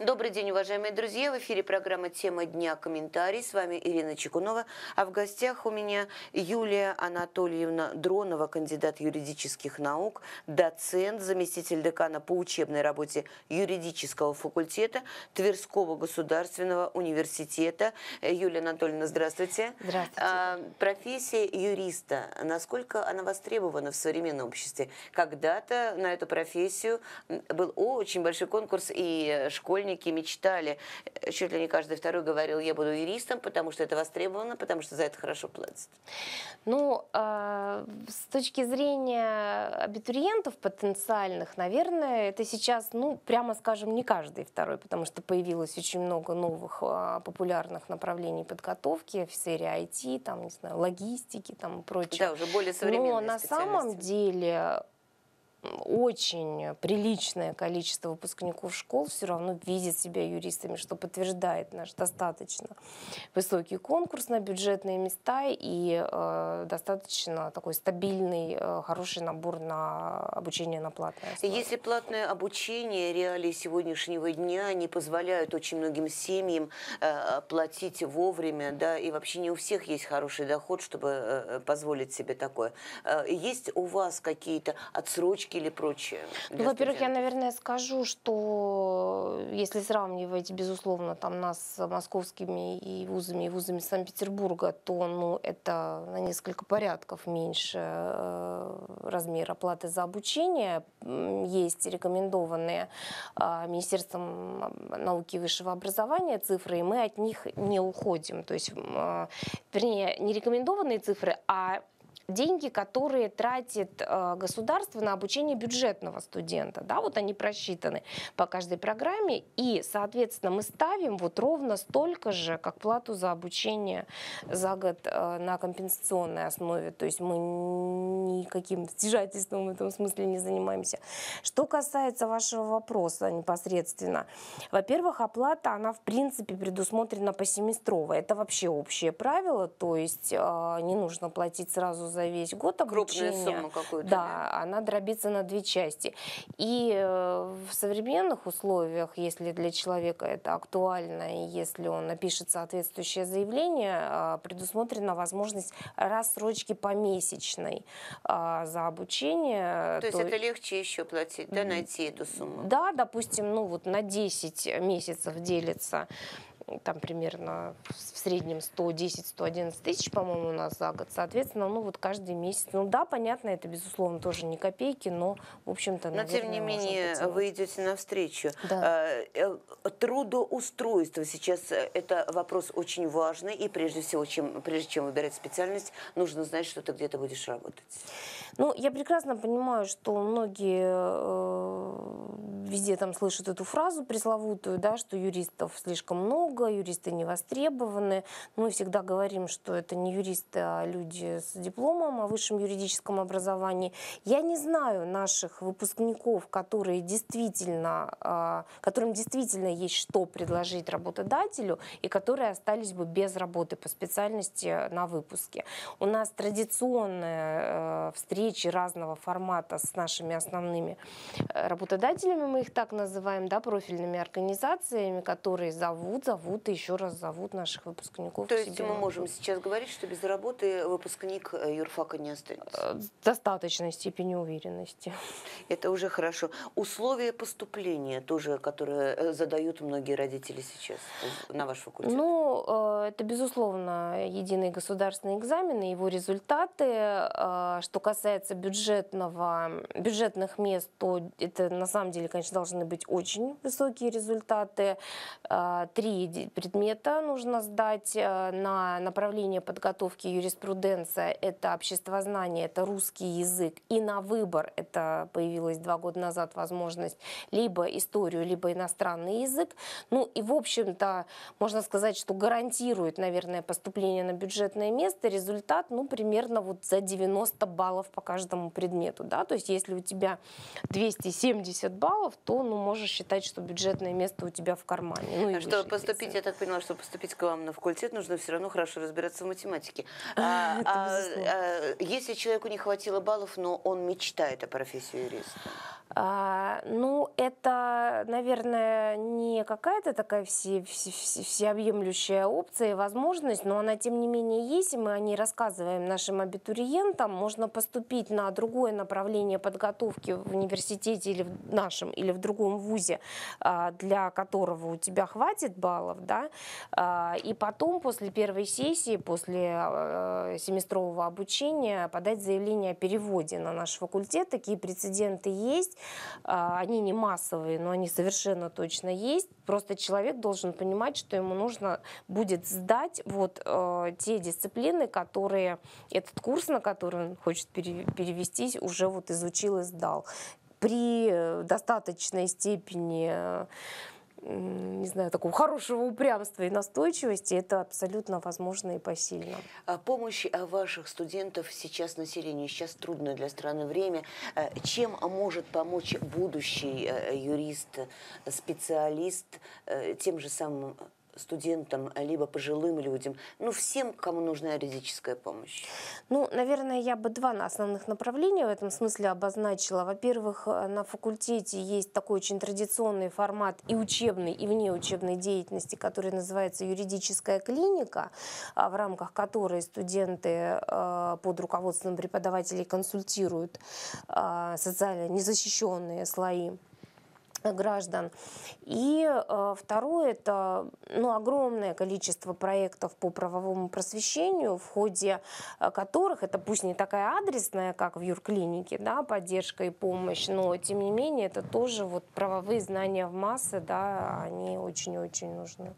Добрый день, уважаемые друзья. В эфире программа «Тема дня. Комментарий». С вами Ирина Чекунова. А в гостях у меня Юлия Анатольевна Дронова, кандидат юридических наук, доцент, заместитель декана по учебной работе юридического факультета Тверского государственного университета. Юлия Анатольевна, здравствуйте. Здравствуйте. А, профессия юриста, насколько она востребована в современном обществе? Когда-то на эту профессию был очень большой конкурс и школьник школьники мечтали, э, чуть ли не каждый второй говорил, я буду юристом, потому что это востребовано, потому что за это хорошо платят. Ну, э, с точки зрения абитуриентов потенциальных, наверное, это сейчас, ну, прямо скажем, не каждый второй, потому что появилось очень много новых э, популярных направлений подготовки в сфере IT, там, не знаю, логистики, там, прочее. Да, уже более современные Но на самом деле очень приличное количество выпускников школ все равно видит себя юристами, что подтверждает наш достаточно высокий конкурс на бюджетные места и э, достаточно такой стабильный, э, хороший набор на обучение на платное. Основе. Если платное обучение, реалии сегодняшнего дня не позволяют очень многим семьям э, платить вовремя, да, и вообще не у всех есть хороший доход, чтобы э, э позволить себе такое. Э, есть у вас какие-то отсрочки привычки или прочее? Ну, во-первых, я, наверное, скажу, что э, если сравнивать, безусловно, там нас с московскими и вузами, и вузами Санкт-Петербурга, то ну, это на несколько порядков меньше э, размер оплаты за обучение. Есть рекомендованные э, Министерством науки и высшего образования цифры, и мы от них не уходим. То есть, вернее, не рекомендованные цифры, а деньги, которые тратит э, государство на обучение бюджетного студента. Да, вот они просчитаны по каждой программе. И, соответственно, мы ставим вот ровно столько же, как плату за обучение за год э, на компенсационной основе. То есть мы никаким стяжательством в этом смысле не занимаемся. Что касается вашего вопроса непосредственно. Во-первых, оплата, она в принципе предусмотрена по семестровой, Это вообще общее правило, то есть э, не нужно платить сразу за за весь год обучения. Крупную сумму какую-то. Да, да, она дробится на две части. И э, в современных условиях, если для человека это актуально, и если он напишет соответствующее заявление, э, предусмотрена возможность рассрочки помесячной э, за обучение. То, то есть это легче еще платить, да, найти эту сумму? Да, допустим, ну вот на 10 месяцев делится там примерно в среднем 110-111 тысяч, по-моему, у нас за год. Соответственно, ну вот каждый месяц. Ну да, понятно, это, безусловно, тоже не копейки, но, в общем-то, наверное, Но, тем не менее, быть... вы идете навстречу. Да. А, э, трудоустройство сейчас э, – это вопрос очень важный, и прежде всего, чем, прежде чем выбирать специальность, нужно знать, что ты где-то будешь работать. Ну, я прекрасно понимаю, что многие э, везде там слышат эту фразу пресловутую, да, что юристов слишком много, юристы не востребованы. Мы всегда говорим, что это не юристы, а люди с дипломом о высшем юридическом образовании. Я не знаю наших выпускников, которые действительно, а, которым действительно есть что предложить работодателю и которые остались бы без работы по специальности на выпуске. У нас традиционная э, встречи разного формата с нашими основными э, работодателями, мы их так называем, да, профильными организациями, которые зовут, зовут и еще раз зовут наших выпускников. То есть мы можем сейчас говорить, что без работы выпускник э, юрфака не останется? Э, достаточной степени уверенности. Это уже хорошо. Условия поступления тоже, которые задают многие родители сейчас на ваш факультет? Ну, это, безусловно, единый государственный экзамен и его результаты. Что касается касается бюджетного, бюджетных мест, то это на самом деле, конечно, должны быть очень высокие результаты. А, три предмета нужно сдать а, на направление подготовки юриспруденция. Это обществознание, это русский язык. И на выбор, это появилось два года назад возможность, либо историю, либо иностранный язык. Ну и, в общем-то, можно сказать, что гарантирует, наверное, поступление на бюджетное место результат, ну, примерно вот за 90 баллов по каждому предмету. Да? То есть если у тебя 270 баллов, то ну, можешь считать, что бюджетное место у тебя в кармане. Ну, а чтобы поступить, я так поняла, чтобы поступить к вам на факультет нужно все равно хорошо разбираться в математике. А, а, а, если человеку не хватило баллов, но он мечтает о профессии юриста? А, ну, это, наверное, не какая-то такая все, все, все, всеобъемлющая опция и возможность, но она, тем не менее, есть, и мы о ней рассказываем нашим абитуриентам. Можно поступить поступить на другое направление подготовки в университете или в нашем, или в другом вузе, а, для которого у тебя хватит баллов, да, а, и потом после первой сессии, после а, семестрового обучения подать заявление о переводе на наш факультет. Такие прецеденты есть, они не массовые, но они совершенно точно есть. Просто человек должен понимать, что ему нужно будет сдать вот э, те дисциплины, которые этот курс, на который он хочет перейти, перевестись, уже вот изучил и сдал. При э, достаточной степени э, не знаю, такого хорошего упрямства и настойчивости, это абсолютно возможно и посильно. А помощь э, ваших студентов сейчас населению, сейчас трудное для страны время. Чем может помочь будущий юрист, специалист тем же самым студентам, либо пожилым людям, ну, всем, кому нужна юридическая помощь? Ну, наверное, я бы два основных направления в этом смысле обозначила. Во-первых, э, на факультете есть такой очень традиционный формат и учебной, и внеучебной деятельности, который называется юридическая клиника, а, в рамках которой студенты э, под руководством преподавателей консультируют а, социально незащищенные слои граждан. И э, второе – это ну, огромное количество проектов по правовому просвещению, в ходе э, которых, это пусть не такая адресная, как в юрклинике, да, поддержка и помощь, но тем не менее это тоже вот правовые знания в массы, да, они очень-очень нужны.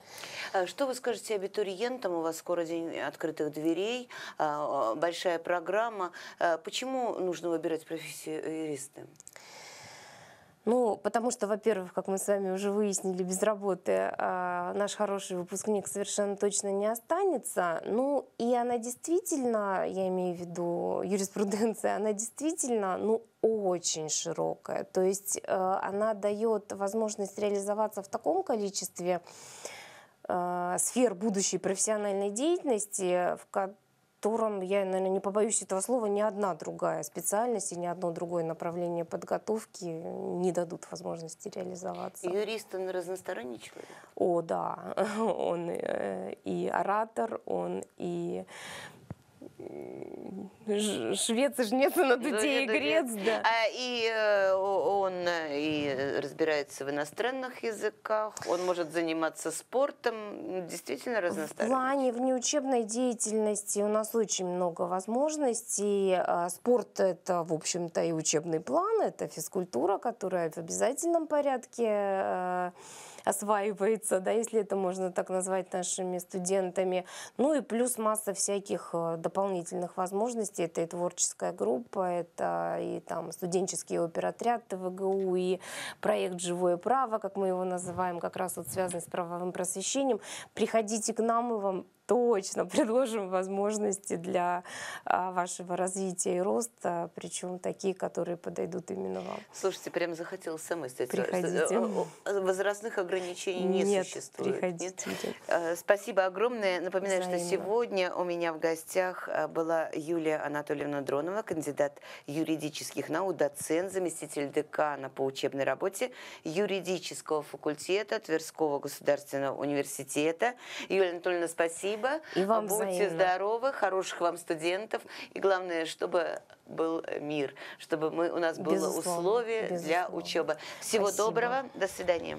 А что вы скажете абитуриентам? У вас скоро день открытых дверей, а, а, большая программа. Почему нужно выбирать профессию юриста? Ну, потому что, во-первых, как мы с вами уже выяснили, без работы э, наш хороший выпускник совершенно точно не останется. Ну, и она действительно, я имею в виду юриспруденция, она действительно, ну, очень широкая. То есть э, она дает возможность реализоваться в таком количестве э, сфер будущей профессиональной деятельности, в которой котором я, наверное, не побоюсь этого слова, ни одна другая специальность и ни одно другое направление подготовки не дадут возможности реализоваться. Юрист, он разносторонний человек? О, да. Он э, и оратор, он и Швец и жнец на дуде и грец, да. А, и э, он э, и разбирается в иностранных языках, он может заниматься спортом, действительно разносторонний. В плане внеучебной деятельности у нас очень много возможностей. А, спорт – это, в общем-то, и учебный план, это физкультура, которая в обязательном порядке э, осваивается, да, если это можно так назвать нашими студентами. Ну и плюс масса всяких дополнительных дополнительных возможностей. Это и творческая группа, это и там студенческий оперотряд ТВГУ, и проект «Живое право», как мы его называем, как раз вот связанный с правовым просвещением. Приходите к нам, мы вам точно предложим возможности для а, вашего развития и роста, причем такие, которые подойдут именно вам. Слушайте, прям захотел смс. Э, приходите. Э, возрастных ограничений не нет, существует. Приходите. Нет? Нет. Э, спасибо огромное. Напоминаю, Взаимно. что сегодня у меня в гостях была Юлия Анатольевна Дронова, кандидат юридических наук, доцент, заместитель декана по учебной работе юридического факультета Тверского государственного университета. Юлия Анатольевна, спасибо спасибо. И вам Будьте взаимно. здоровы, хороших вам студентов. И главное, чтобы был э, мир, чтобы мы, у нас было безусловно, условие для учебы. Всего спасибо. доброго, до свидания.